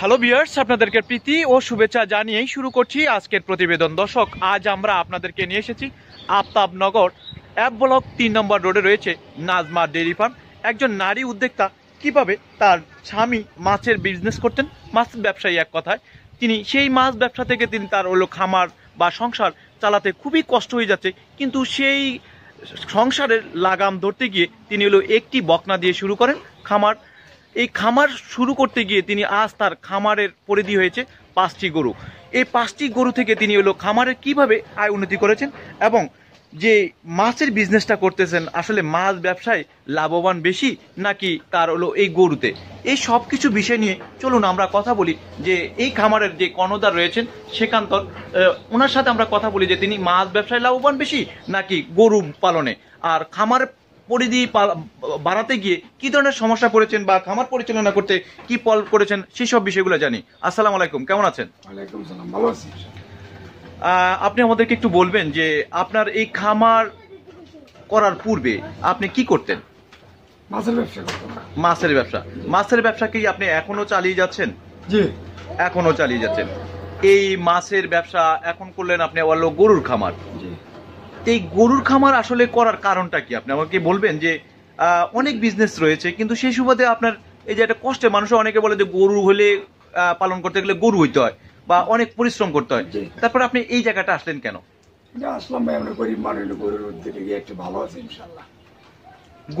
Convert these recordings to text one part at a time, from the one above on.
Hello বিয়ার্স আপনাদেরকে প্রীতি ও শুভেচ্ছা জানিয়েই শুরু করছি আজকের প্রতিবেদন দর্শক আজ আমরা আপনাদেরকে নিয়ে এসেছি আফতাবনগর অ্যাপ ব্লক তিন নম্বর রোডে রয়েছে নাজমা ডেরি ফার্ম একজন নারী উদ্যোক্তা কিভাবে তার স্বামী মাছের বিজনেস করতেন মাছ ব্যবসায়ী এক কথায় তিনি সেই মাছ ব্যবসা থেকে তিনি তার হলো খামার বা সংসার চালাতে খুবই কষ্ট হয়ে যাচ্ছে কিন্তু সেই সংসারের লাগাম ধরতে গিয়ে তিনি হলো একটি বকনা দিয়ে শুরু করেন খামার এই খামার শুরু করতে গিয়ে তিনি আজ তার খামারের পরিধি হয়েছে পাঁচটি গরু এই পাঁচটি গরু থেকে তিনি হলো খামারে কিভাবে আয় উন্নতি করেছেন এবং যে মাছের বিজনেসটা করতেছেন আসলে মাছ ব্যবসায় লাভবান বেশি নাকি তার হলো এই গরুতে এই সব কিছু বিষয় নিয়ে চলুন আমরা কথা বলি যে এই খামারের যে কর্ণদার রয়েছেন সেখান্তর ওনার সাথে আমরা কথা বলি যে তিনি মাছ ব্যবসায় লাভবান বেশি নাকি গরু পালনে আর খামারের পরিধি বাড়াতে গিয়ে কি ধরনের সমস্যা পড়েছেন বা খামার পরিচালনা করতে কি পল করেছেন সেসব বিষয়গুলো জানি আসসালাম আলাইকুম কেমন আছেন আপনি আমাদেরকে একটু বলবেন যে আপনার এই খামার করার পূর্বে আপনি কি করতেন মাছের ব্যবসা মাছের ব্যবসা মাছের কি আপনি এখনো চালিয়ে যাচ্ছেন এখনো চালিয়ে যাচ্ছেন এই মাছের ব্যবসা এখন করলেন আপনি বললো গরুর খামার এই গরুর খামার আসলে করার কারণটা কি আপনি আমাকে বলবেন যে অনেক বিজনেস রয়েছে কিন্তু সেই সুবাদে আপনার এই যে একটা কষ্টে মানুষ অনেকে বলে যে গরু হলে পালন করতে গেলে গরু হইতে হয় বা অনেক পরিশ্রম করতে হয় তারপরে আপনি এই জায়গাটা আসলেন কেন আসলাম ভাই আমরা গরিব মানুষ গরুর উদ্যোগে গিয়ে একটু ভালো আছে ইনশাল্লাহ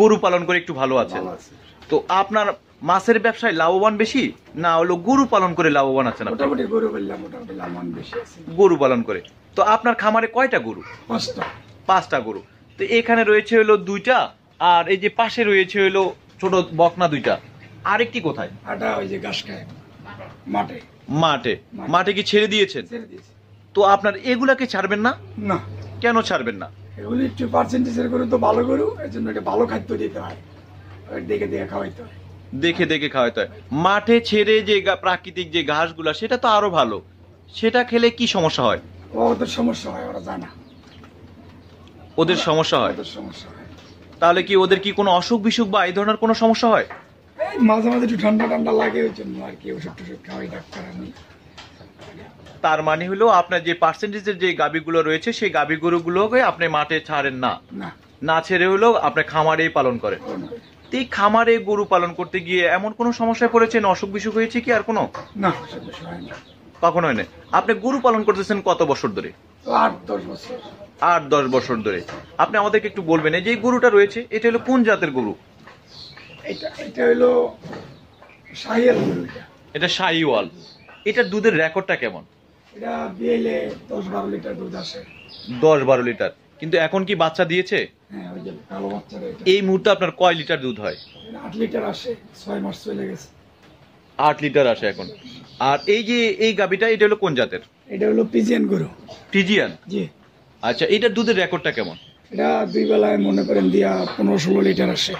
গরু পালন করে একটু ভালো আছে তো আপনার মাছের ব্যবসায় লাভবান বেশি না হলো গরু পালন করে লাভবান আছে মোটামুটি গরু বেশি গরু পালন করে তো আপনার খামারে কয়টা গরু পাঁচটা পাঁচটা গরু তো এখানে রয়েছে হলো দুইটা আর এই যে পাশে রয়েছে হলো ছোট বকনা দুইটা আরেকটি কোথায় মাঠে মাঠে মাঠে কি ছেড়ে দিয়েছেন তো আপনার এগুলাকে ছাড়বেন না না কেন ছাড়বেন না পার্সেন্টেজের তো ভালো গরু জন্য ভালো খাদ্য দিতে হয় দেখে দেখে খাওয়াইতে হয় দেখে দেখে খাওয়াইতে হয় মাঠে ছেড়ে যে প্রাকৃতিক যে ঘাসগুলা সেটা তো আরো ভালো সেটা খেলে কি সমস্যা হয় ওদের সমস্যা হয় ওরা জানা ওদের সমস্যা হয় ওদের সমস্যা হয় তাহলে কি ওদের কি কোনো অসুখ বিসুখ বা এই ধরনের কোনো সমস্যা হয় মাঝে মাঝে একটু ঠান্ডা ঠান্ডা লাগে ওই জন্য আর কি ওষুধ টষুধ খাওয়াই ডাক্তার আমি তার মানে হলো আপনার যে পার্সেন্টেজের যে গাভীগুলো রয়েছে সেই গরুগুলোকে আপনি মাঠে ছাড়েন না না ছেড়ে হলেও আপনি খামারেই পালন করেন এই খামারে গরু পালন করতে গিয়ে এমন কোনো সমস্যায় পড়েছেন অসুখ বিসুখ হয়েছে কি আর কোনো না কখন হয় না আপনি গরু পালন করতেছেন কত বছর ধরে আট দশ বছর আট দশ বছর ধরে আপনি আমাদেরকে একটু বলবেন এই যে গরুটা রয়েছে এটা হলো কোন জাতের গরু এটা হলো এটা শাহিওয়াল এটা দুধের রেকর্ডটা কেমন দশ বারো লিটার দশ বারো লিটার কিন্তু এখন কি বাচ্চা দিয়েছে হ্যাঁ, এই মুহূর্তে আপনার কয় লিটার দুধ হয় আট লিটার আসে ছয় মাস চলে গেছে আট লিটার আসে এখন আর এই যে এই গাবিটা এটা হলো কোন জাতের এটা হলো পিজিয়ান গরু পিজিয়ান জি আচ্ছা এটা দুধের রেকর্ডটা কেমন এটা দুই বেলায় মনে করেন দিয়া পনেরো ষোলো লিটার আসে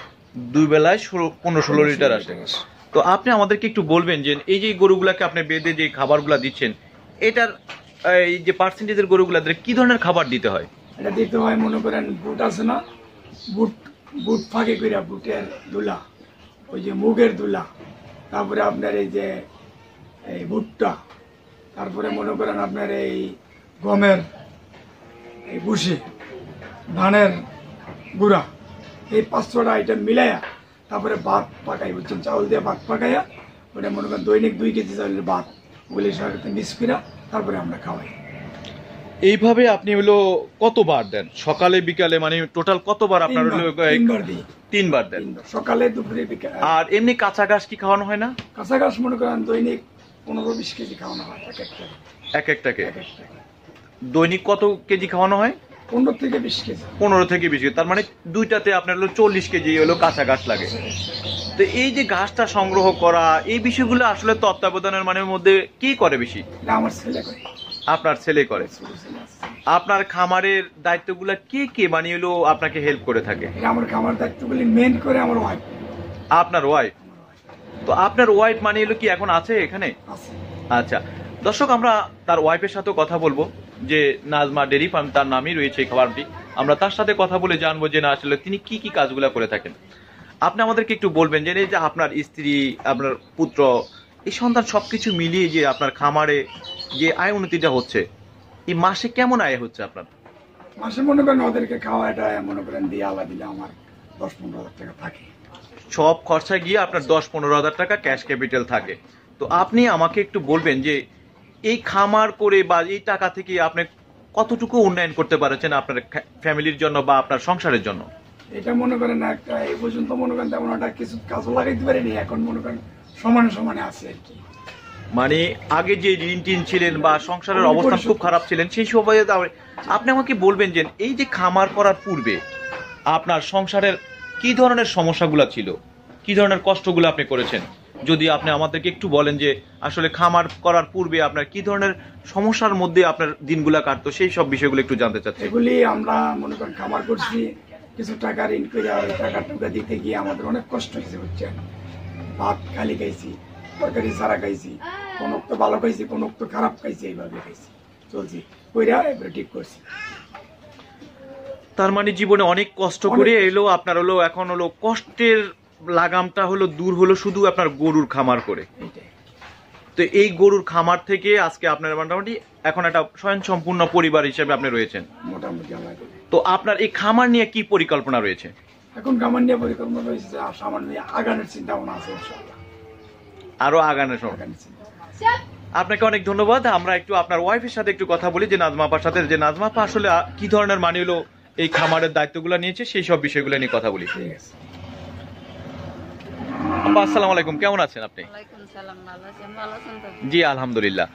দুই বেলায় ষোলো পনেরো ষোলো লিটার আসে তো আপনি আমাদেরকে একটু বলবেন যে এই যে গরুগুলোকে আপনি বেঁধে যে খাবারগুলো দিচ্ছেন এটার এই যে পার্সেন্টেজের গরুগুলোদের কি ধরনের খাবার দিতে হয় এটা দিতে হয় মনে করেন বুট আছে না বুট বুট ফাঁকে কইরা বুটের দুলা ওই যে মুগের দুলা তারপরে আপনার এই যে এই ভুট্টা তারপরে হ্যাঁ। মনে করেন আপনার এই গমের এই ভুষি ধানের গুঁড়া এই পাঁচশোটা আইটেম মিলাইয়া তারপরে ভাত পাকাই বুঝছেন চাউল দিয়ে ভাত পাকাইয়া ওটা মনে করেন দৈনিক দুই কেজি চাউলের ভাত ওগুলি সরকার মিস করা তারপরে আমরা খাওয়াই এইভাবে আপনি হলো কতবার দেন সকালে বিকালে মানে টোটাল কতবার আপনার হলো তিনবার তিনবার দেন সকালে দুপুরে বিকালে আর এমনি কাঁচা ঘাস কি খাওয়ানো হয় না কাঁচা ঘাস মনে করেন দৈনিক পনেরো বিশ কেজি খাওয়ানো হয় এক একটা এক একটাকে দৈনিক কত কেজি খাওয়ানো হয় পনেরো থেকে বিশ কেজি পনেরো থেকে বিশ কেজি তার মানে দুইটাতে আপনার হলো চল্লিশ কেজি হলো কাঁচা ঘাস লাগে তো এই যে ঘাসটা সংগ্রহ করা এই বিষয়গুলো আসলে তত্ত্বাবধানের মানের মধ্যে কি করে বেশি আমার ছেলে করে আপনার ছেলে করে আপনার খামারের দায়িত্বগুলো কে কে হলো আপনাকে হেল্প করে থাকে আমার খামার দায়িত্বগুলি মেন করে আমার ওয়াইফ আপনার ওয়াইফ তো আপনার ওয়াইফ হলো কি এখন আছে এখানে আচ্ছা দর্শক আমরা তার ওয়াইফের সাথে কথা বলবো যে নাজমা ডেরি ফার্ম তার নামই রয়েছে এই খাবারটি আমরা তার সাথে কথা বলে জানবো যে না আসলে তিনি কি কি কাজগুলো করে থাকেন আপনি আমাদেরকে একটু বলবেন যে যে আপনার স্ত্রী আপনার পুত্র এই সন্তান সবকিছু মিলিয়ে যে আপনার খামারে যে আয় উন্নতিটা হচ্ছে এই মাসে কেমন আয় হচ্ছে আপনার মাসে মনে করেন ওদেরকে খাওয়া এটা মনে করেন দিয়ে আলা দিলে আমার দশ পনেরো হাজার টাকা থাকে সব খরচা গিয়ে আপনার দশ পনেরো হাজার টাকা ক্যাশ ক্যাপিটাল থাকে তো আপনি আমাকে একটু বলবেন যে এই খামার করে বা এই টাকা থেকে আপনি কতটুকু উন্নয়ন করতে পারছেন আপনার ফ্যামিলির জন্য বা আপনার সংসারের জন্য এটা মনে করেন একটা এই পর্যন্ত মনে করেন তেমন একটা কিছু কাজও লাগাইতে পারিনি এখন মনে করেন সমানে সমানে আছে আর কি মানে আগে যে ঋণ টিন ছিলেন বা সংসারের অবস্থা খুব খারাপ ছিলেন সেই সময় আপনি আমাকে বলবেন যে এই যে খামার করার পূর্বে আপনার সংসারের কি ধরনের সমস্যাগুলো ছিল কি ধরনের কষ্টগুলো আপনি করেছেন যদি আপনি আমাদেরকে একটু বলেন যে আসলে খামার করার পূর্বে আপনার কি ধরনের সমস্যার মধ্যে আপনার দিনগুলা কাটতো সেই সব বিষয়গুলো একটু জানতে চাচ্ছি এগুলি আমরা মনে করেন খামার করছি কিছু টাকা ঋণ করে টাকা টুকা দিতে গিয়ে আমাদের অনেক কষ্ট হয়েছে হচ্ছে ভাত খালি খাইছি তরকারি সারা খাইছি কোন ভালো খাইছি কোন খারাপ খাইছি এইভাবে খাইছি চলছি কইরা এবারে ঠিক করছি তার মানে জীবনে অনেক কষ্ট করে এলো আপনার হলো এখন হলো কষ্টের লাগামটা হলো দূর হলো শুধু আপনার গরুর খামার করে তো এই গরুর খামার থেকে আজকে আপনার মোটামুটি এখন একটা স্বয়ং সম্পূর্ণ পরিবার হিসেবে আপনি রয়েছেন মোটামুটি তো আপনার এই খামার নিয়ে কি পরিকল্পনা রয়েছে এখন খামার নিয়ে পরিকল্পনা রয়েছে আগানের চিন্তা ভাবনা আছে আরো আগানো আপনাকে অনেক ধন্যবাদ আমরা একটু আপনার ওয়াইফের সাথে একটু কথা বলি যে নাজমাপার সাথে যে নাজমাপা আসলে কি ধরনের মানি হলো এই খামারের দায়িত্বগুলো নিয়েছে সেই সব বিষয়গুলো নিয়ে কথা বলি ঠিক আছে আসসালামু আলাইকুম কেমন আছেন আপনি জি আলহামদুলিল্লাহ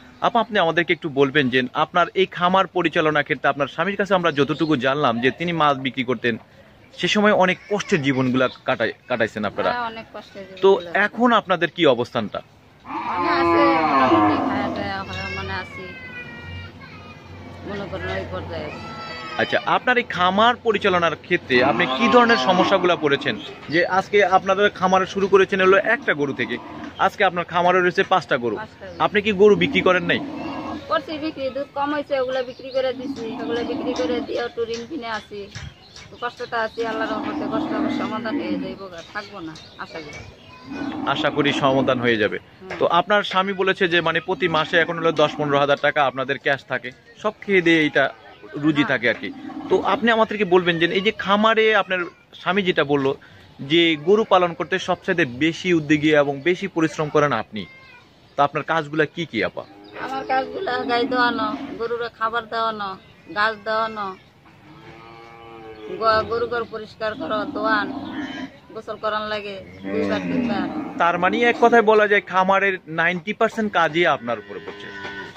আপনি আমাদেরকে একটু বলবেন যে আপনার এই খামার পরিচালনা ক্ষেত্রে আপনার স্বামীর কাছে আমরা যতটুকু জানলাম যে তিনি মাছ বিক্রি করতেন সে সময় অনেক কষ্টের জীবনগুলা কাটাই কাটাইছেন আপনারা হ্যাঁ, তো এখন আপনাদের কি অবস্থানটা আচ্ছা আপনার এই খামার পরিচালনার ক্ষেত্রে আপনি কি ধরনের সমস্যাগুলো পড়েছেন যে আজকে আপনাদের খামার শুরু করেছেন হলো একটা গরু থেকে আজকে আপনার খামারে রয়েছে পাঁচটা গরু আপনি কি গরু বিক্রি করেন নাই করছি বিক্রি দুধ কম হয়েছে ওগুলা বিক্রি করে দিচ্ছি ওগুলা বিক্রি করে দিয়ে একটু কিনে আসি কষ্টটা আছি আল্লাহর রহমতে কষ্ট সমাধান হয়ে যাইব থাকবো না আশা করি আশা করি সমাধান হয়ে যাবে হ্যাঁ। তো আপনার স্বামী বলেছে যে মানে প্রতি মাসে এখন হলো দশ পনেরো হাজার টাকা আপনাদের ক্যাশ থাকে সব খেয়ে দিয়ে এইটা রুজি হ্যাঁ। থাকে আর কি তো আপনি আমাদেরকে বলবেন যে এই যে খামারে আপনার স্বামী যেটা বললো যে গরু পালন করতে সবচেয়ে বেশি উদ্যোগী এবং বেশি পরিশ্রম করেন আপনি তো আপনার কাজগুলা কি কি আপা আমার কাজগুলো গাই দেওয়ানো গরুরা খাবার দেওয়ানো গাছ দেওয়ানো গরু পরিষ্কার করো দোয়ান গোসল করার লাগে তার মানে এক কথায় বলা যায় খামারের নাইনটি পার্সেন্ট কাজই আপনার উপরে পড়ছে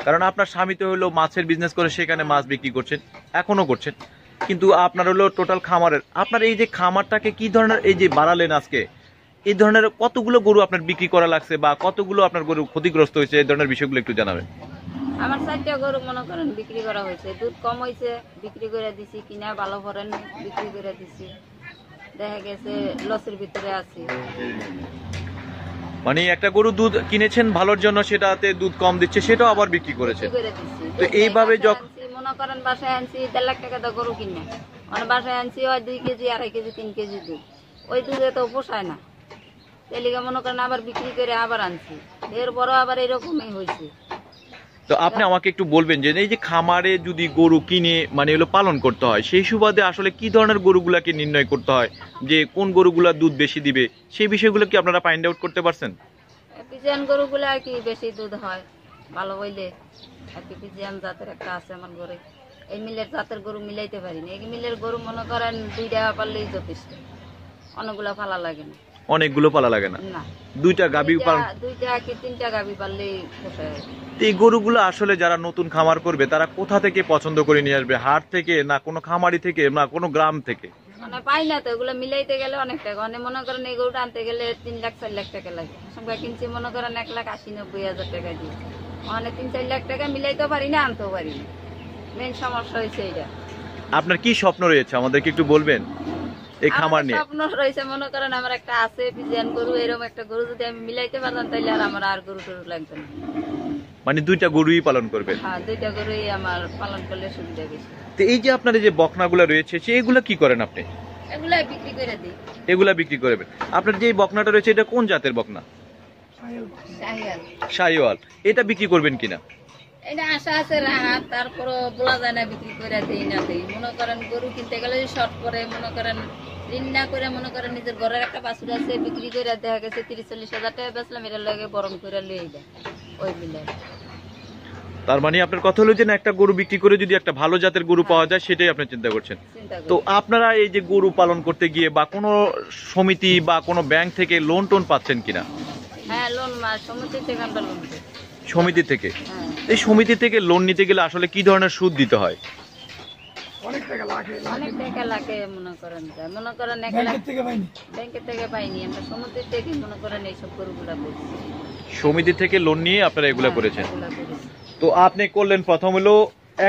কারণ আপনার স্বামী তো হলো মাছের বিজনেস করে সেখানে মাছ বিক্রি করছেন এখনো করছেন কিন্তু আপনার হলো টোটাল খামারের আপনার এই যে খামারটাকে কি ধরনের এই যে বাড়ালেন আজকে এই ধরনের কতগুলো গরু আপনার বিক্রি করা লাগছে বা কতগুলো আপনার গরু ক্ষতিগ্রস্ত হয়েছে এই ধরনের বিষয়গুলো একটু জানাবেন আমার চারটা গরু মনে করেন বিক্রি করা হয়েছে দুধ কম হয়েছে বিক্রি করে দিছি কিনা ভালো করেন বিক্রি করে দিছি দেখা গেছে লসের ভিতরে আছে মানে একটা গরু দুধ কিনেছেন ভালোর জন্য সেটাতে দুধ কম দিচ্ছে সেটাও আবার বিক্রি করেছে তো এইভাবে যখন মনে করেন বাসায় আনছি দেড় লাখ টাকা তো গরু কিনে মানে বাসায় আনছি ওই দুই কেজি আড়াই কেজি তিন কেজি দুধ ওই দুধে তো পোষায় না তেলিকা মনে করেন আবার বিক্রি করে আবার আনছি এর এরপরও আবার এরকমই হয়েছে তো আপনি আমাকে একটু বলবেন যে এই যে খামারে যদি গরু কিনে মানে এগুলো পালন করতে হয় সেই সুবাদে আসলে কি ধরনের গরুগুলাকে নির্ণয় করতে হয় যে কোন গরুগুলা দুধ বেশি দিবে সেই বিষয়গুলো কি আপনারা ফাইন্ড আউট করতে পারছেন পিজিয়ান গরুগুলা কি বেশি দুধ হয় ভালো হইলে আর পিজিয়ান জাতের একটা আছে আমার ঘরে এই মিলের জাতের গরু মিলাইতে পারি না এই মিলের গরু মনে করেন দুইটা পারলেই যথেষ্ট অনেকগুলা ভালো লাগে না অনেকগুলো পালা লাগে না দুইটা গাবি দুইটা কি তিনটা গাবি পাললে এই গরুগুলো আসলে যারা নতুন খামার করবে তারা কোথা থেকে পছন্দ করে নিয়ে আসবে হাট থেকে না কোনো খামারি থেকে না কোনো গ্রাম থেকে মানে পাই না তো এগুলো মিলাইতে গেলে অনেক টাকা মনে করেন এই গরুটা আনতে গেলে তিন লাখ চার লাখ টাকা লাগে কিনছি মনে করেন এক লাখ আশি নব্বই হাজার টাকা দিয়ে মানে তিন চার লাখ টাকা পারি না আনতেও পারি না মেন সমস্যা হয়েছে এটা আপনার কি স্বপ্ন রয়েছে আমাদেরকে একটু বলবেন এই খামার নিয়ে স্বপ্ন রয়েছে মনে করেন আমার একটা আছে পিজিয়ান গরু এরকম একটা গরু যদি আমি মিলাইতে পারতাম তাহলে আর আমার আর গরু টরু লাগতো না মানে দুইটা গরুই পালন হ্যাঁ দুইটা গরুই আমার পালন করলে সুবিধা বেশি তো এই যে আপনার যে বকনাগুলো রয়েছে সেইগুলো কি করেন আপনি এগুলা বিক্রি করে দিই এগুলা বিক্রি করবেন আপনার যে বকনাটা রয়েছে এটা কোন জাতের বকনা শাহিওয়াল এটা বিক্রি করবেন কিনা এটা আশা আছে রাহাত তারপরও বলা যায় না বিক্রি করে দেই না দেই মনে করেন গরু কিনতে গেলে শর্ট করে মনে করেন ঋণ না করে মনে করেন নিজের ঘরের একটা বাছুর আছে বিক্রি করে দেওয়া গেছে তিরিশ চল্লিশ হাজার টাকা বেচলাম এটার লগে বরং করে লুয়ে দেয় ওই মিলে তার মানে আপনার কথা হলো যে না একটা গরু বিক্রি করে যদি একটা ভালো জাতের গরু হ্যাঁ। পাওয়া যায় সেটাই আপনি চিন্তা করছেন তো আপনারা এই যে গরু পালন করতে গিয়ে বা কোনো সমিতি বা কোনো ব্যাংক থেকে লোন টোন পাচ্ছেন কিনা হ্যাঁ লোন সমিতি থেকে আমরা লোন সমিতি থেকে এই সমিতি থেকে লোন নিতে গেলে আসলে কি ধরনের সুদ দিতে হয় অনেক থেকে সমিতি থেকে লোন নিয়ে আপনারা এগুলা হ্যাঁ, করেছেন তো আপনি করলেন প্রথম হলো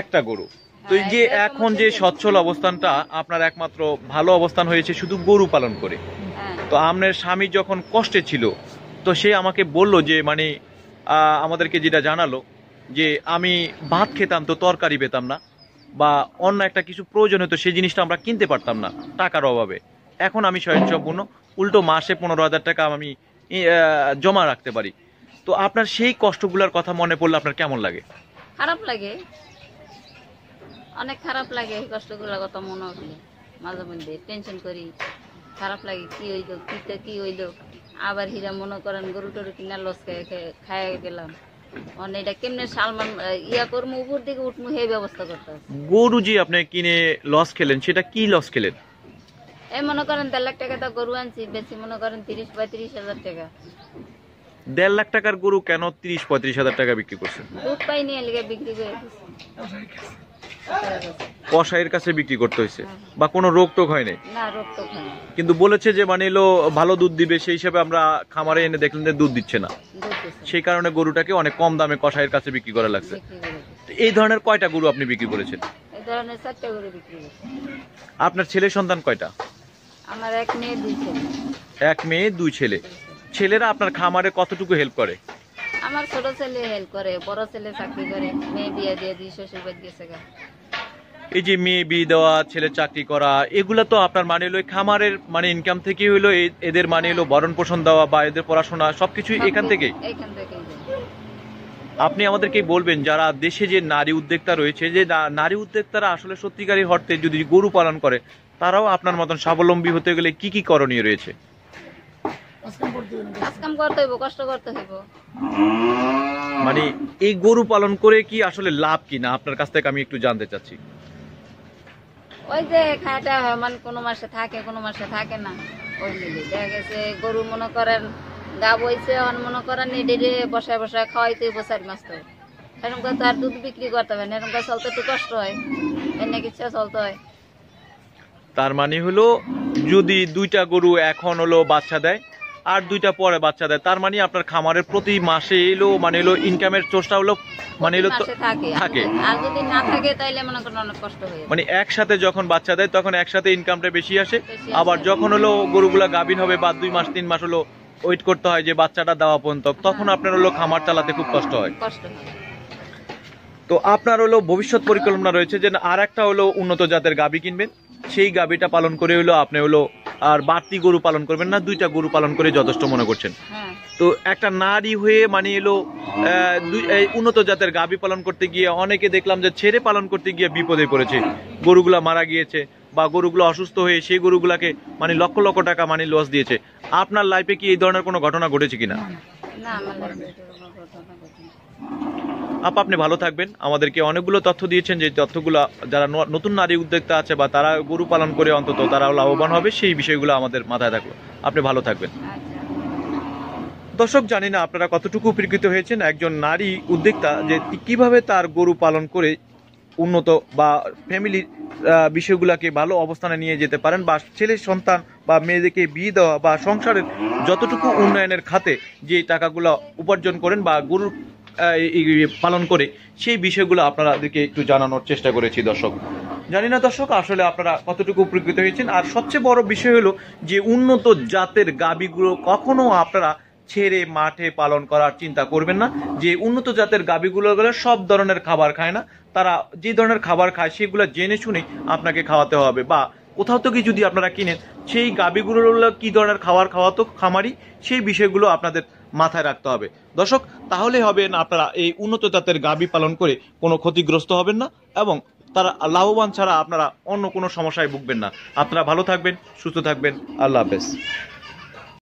একটা গরু তো এই হ্যাঁ, যে এখন যে সচ্ছল অবস্থানটা আপনার একমাত্র ভালো অবস্থান হয়েছে শুধু গরু পালন করে হ্যাঁ। তো আপনার স্বামী যখন কষ্টে ছিল তো সে আমাকে বলল যে মানে আমাদেরকে যেটা জানালো যে আমি ভাত খেতাম তো তরকারি পেতাম না বা অন্য একটা কিছু প্রয়োজন হতো সেই জিনিসটা আমরা কিনতে পারতাম না টাকার অভাবে এখন আমি স্বয়ংসম্পূর্ণ উল্টো মাসে পনেরো হাজার টাকা আমি জমা রাখতে পারি তো আপনার সেই কষ্টগুলোর কথা মনে পড়লে আপনার কেমন লাগে খারাপ লাগে অনেক খারাপ লাগে এই কষ্টগুলোর কথা মনে হলে মাঝে মধ্যে টেনশন করি খারাপ লাগে কি হইল কি কি হইল আবার হিরা মনে করেন গরু টরু কিনা লস খেয়ে খায় গেলাম সালমান ইয়া করমু উপর দিকে উঠমু হে ব্যবস্থা করতে গরু যে আপনি কিনে লস খেলেন সেটা কি লস খেলেন এই মনে করেন দেড় লাখ গরু আনছি বেশি মনে করেন তিরিশ পঁয়ত্রিশ হাজার টাকা দেড় লাখ টাকার গরু কেন তিরিশ পঁয়ত্রিশ হাজার টাকা বিক্রি করছেন পাইনি বিক্রি করে কষাইয়ের কাছে বিক্রি করতে হয়েছে বা কোনো রোগ টোক হয়নি কিন্তু বলেছে যে মানে এলো ভালো দুধ দিবে সেই হিসাবে আমরা খামারে এনে দেখলেন যে দুধ দিচ্ছে না সেই কারণে গরুটাকে অনেক কম দামে কষাইয়ের কাছে বিক্রি করা লাগছে এই ধরনের কয়টা গরু আপনি বিক্রি করেছেন আপনার ছেলে সন্তান কয়টা আমার এক মেয়ে দুই ছেলে এক মেয়ে দুই ছেলে ছেলেরা আপনার খামারে কতটুকু হেল্প করে আমার ছোট ছেলে হেল্প করে বড় ছেলে চাকরি করে মেয়ে বিয়ে দিয়ে দিই শ্বশুর বাড়ি গেছে এই যে মেয়ে বিয়ে দেওয়া ছেলে চাকরি করা এগুলো তো আপনার মানে হলো খামারের মানে ইনকাম থেকে হলো এদের মানে হলো হ্যাঁ। ভরণ পোষণ দেওয়া বা এদের পড়াশোনা সবকিছু এখান থেকেই আপনি আমাদেরকে বলবেন যারা দেশে যে নারী উদ্যোক্তা রয়েছে যে নারী উদ্যোক্তারা আসলে সত্যিকারী হর্তে যদি গরু পালন করে তারাও আপনার মতন স্বাবলম্বী হতে গেলে কি কি করণীয় রয়েছে মানে এই গরু পালন করে কি আসলে লাভ কিনা আপনার কাছ থেকে আমি একটু জানতে চাচ্ছি ওই যে খাটা মানে কোনো মাসে থাকে কোনো মাসে থাকে না ওই মিলে দেখা গেছে গরু মনে করেন গা বইছে অন মনে করেন ডেড়ে বসায় বসায় খাওয়াইতে বসার মাছ তো এরকম করে তার দুধ বিক্রি করতে হবে না এরকম করে চলতে একটু কষ্ট হয় এনে কিছু চলতে হয় তার মানে হলো যদি দুইটা গরু এখন হলো বাচ্চা দেয় আর দুইটা পরে বাচ্চা দেয় তার মানে আপনার খামারের প্রতি মাসে এলো মানে এলো ইনকামের চোষটা হলো মানে এলো থাকে থাকে মানে একসাথে যখন বাচ্চা দেয় তখন একসাথে ইনকামটা বেশি আসে আবার যখন হলো গরুগুলা গাভীর হবে বা দুই মাস তিন মাস হলো ওয়েট করতে হয় যে বাচ্চাটা দেওয়া পর্যন্ত তখন হ্যাঁ। আপনার হলো খামার চালাতে খুব কষ্ট হয় তো আপনার হলো ভবিষ্যৎ পরিকল্পনা রয়েছে যে আর একটা হলো উন্নত জাতের গাবি কিনবেন সেই গাবিটা পালন করে হলো আপনি হলো আর বাড়তি গরু পালন করবেন না দুইটা গরু পালন করে যথেষ্ট মনে করছেন হ্যাঁ। তো একটা নারী হয়ে মানে এলো উন্নত জাতের গাভি পালন করতে গিয়ে অনেকে দেখলাম যে ছেড়ে পালন করতে গিয়ে বিপদে পড়েছে গরুগুলা মারা গিয়েছে বা গরুগুলো অসুস্থ হয়ে সেই গরুগুলাকে মানে লক্ষ লক্ষ টাকা মানে লস দিয়েছে আপনার লাইফে কি এই ধরনের কোনো ঘটনা ঘটেছে কিনা না আপা আপনি ভালো থাকবেন আমাদেরকে অনেকগুলো তথ্য দিয়েছেন যে তথ্যগুলো যারা নতুন নারী উদ্যোক্তা আছে বা তারা গরু পালন করে অন্তত তারাও লাভবান হবে সেই বিষয়গুলো আমাদের মাথায় থাকলো আপনি ভালো থাকবেন দর্শক জানি না আপনারা কতটুকু উপকৃত হয়েছেন একজন নারী উদ্যোক্তা যে কিভাবে তার গরু পালন করে উন্নত বা ফ্যামিলির বিষয়গুলোকে ভালো অবস্থানে নিয়ে যেতে পারেন বা ছেলের সন্তান বা মেয়েদেরকে বিয়ে দেওয়া বা সংসারের যতটুকু উন্নয়নের খাতে যে টাকাগুলো উপার্জন করেন বা গরুর পালন করে সেই বিষয়গুলো আপনাদেরকে একটু জানানোর চেষ্টা করেছি দর্শক জানি না দর্শক আসলে আপনারা কতটুকু উপকৃত হয়েছেন আর সবচেয়ে বড় বিষয় হলো যে উন্নত জাতের গাবিগুলো কখনো আপনারা ছেড়ে মাঠে পালন করার চিন্তা করবেন না যে উন্নত জাতের গাবিগুলো সব ধরনের খাবার খায় না তারা যে ধরনের খাবার খায় সেগুলো জেনে শুনে আপনাকে খাওয়াতে হবে বা কোথাও থেকে যদি আপনারা কিনেন সেই গাবিগুলো কী ধরনের খাবার খাওয়াতো খামারি সেই বিষয়গুলো আপনাদের মাথায় রাখতে হবে দর্শক তাহলে হবেন আপনারা এই উন্নত জাতের গাবি পালন করে কোনো ক্ষতিগ্রস্ত হবেন না এবং তারা লাভবান ছাড়া আপনারা অন্য কোনো সমস্যায় ভুগবেন না আপনারা ভালো থাকবেন সুস্থ থাকবেন আল্লাহ হাফেজ